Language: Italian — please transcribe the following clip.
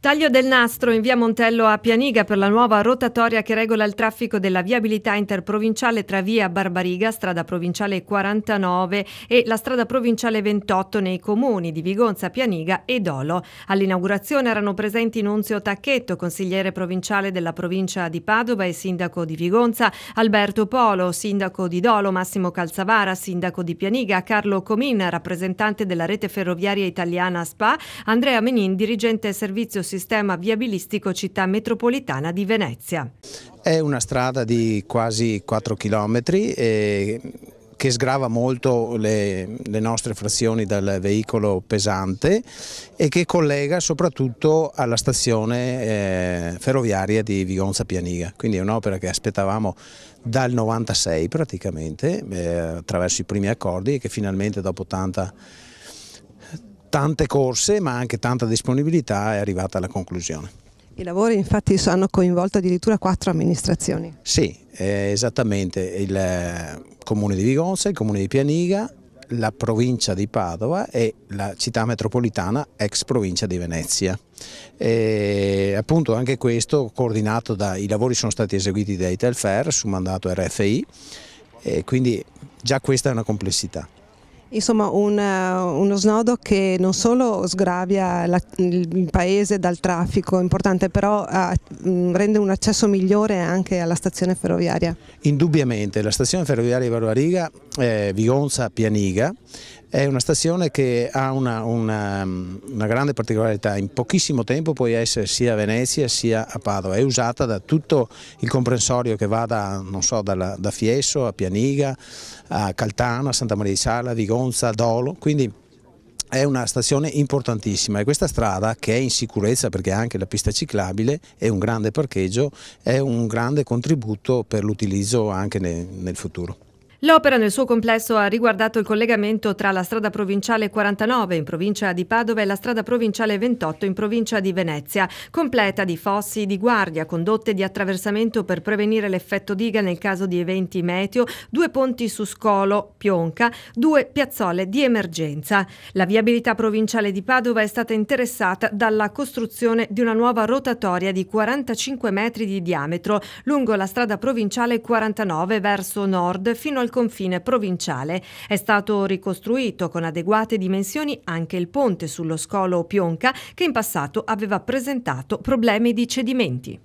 Taglio del nastro in via Montello a Pianiga per la nuova rotatoria che regola il traffico della viabilità interprovinciale tra via Barbariga, strada provinciale 49 e la strada provinciale 28 nei comuni di Vigonza, Pianiga e Dolo. All'inaugurazione erano presenti Nunzio Tacchetto, consigliere provinciale della provincia di Padova e sindaco di Vigonza, Alberto Polo, sindaco di Dolo, Massimo Calzavara, sindaco di Pianiga, Carlo Comin, rappresentante della rete ferroviaria italiana SPA, Andrea Menin, dirigente servizio sistema viabilistico città metropolitana di Venezia. È una strada di quasi 4 km e che sgrava molto le, le, nostre frazioni dal veicolo pesante e che collega soprattutto alla stazione eh, ferroviaria di Vigonza Pianiga. Quindi è un'opera che aspettavamo dal 96 praticamente, eh, attraverso i primi accordi e che finalmente dopo tanta tante corse ma anche tanta disponibilità è arrivata alla conclusione. I lavori infatti hanno coinvolto addirittura quattro amministrazioni. Sì, eh, esattamente, il eh, comune di Vigonza, il comune di Pianiga, la provincia di Padova e la città metropolitana ex provincia di Venezia. E appunto anche questo coordinato dai lavori sono stati eseguiti dai Telfair su mandato RFI e quindi già questa è una complessità. Insomma un, eh, uno snodo che non solo sgravia la, il paese dal traffico importante però a, eh, mh, rende un accesso migliore anche alla stazione ferroviaria. Indubbiamente la stazione ferroviaria di Barbariga, è Vigonza, Pianiga è una stazione che ha una, una, una, grande particolarità, in pochissimo tempo puoi essere sia a Venezia sia a Padova, è usata da tutto il comprensorio che va da, so, dalla, da Fiesso a Pianiga, a Caltana, a Santa Maria di Sala, Vigonza, Dolo, quindi è una stazione importantissima e questa strada che è in sicurezza perché anche la pista ciclabile è un grande parcheggio è un grande contributo per l'utilizzo anche nel, nel futuro. L'opera nel suo complesso ha riguardato il collegamento tra la strada provinciale 49 in provincia di Padova e la strada provinciale 28 in provincia di Venezia, completa di fossi di guardia, condotte di attraversamento per prevenire l'effetto diga nel caso di eventi meteo, due ponti su scolo, pionca, due piazzole di emergenza. La viabilità provinciale di Padova è stata interessata dalla costruzione di una nuova rotatoria di 45 metri di diametro lungo la strada provinciale 49 verso nord fino al al confine provinciale. È stato ricostruito con adeguate dimensioni anche il ponte sullo scolo Pionca che in passato aveva presentato problemi di cedimenti.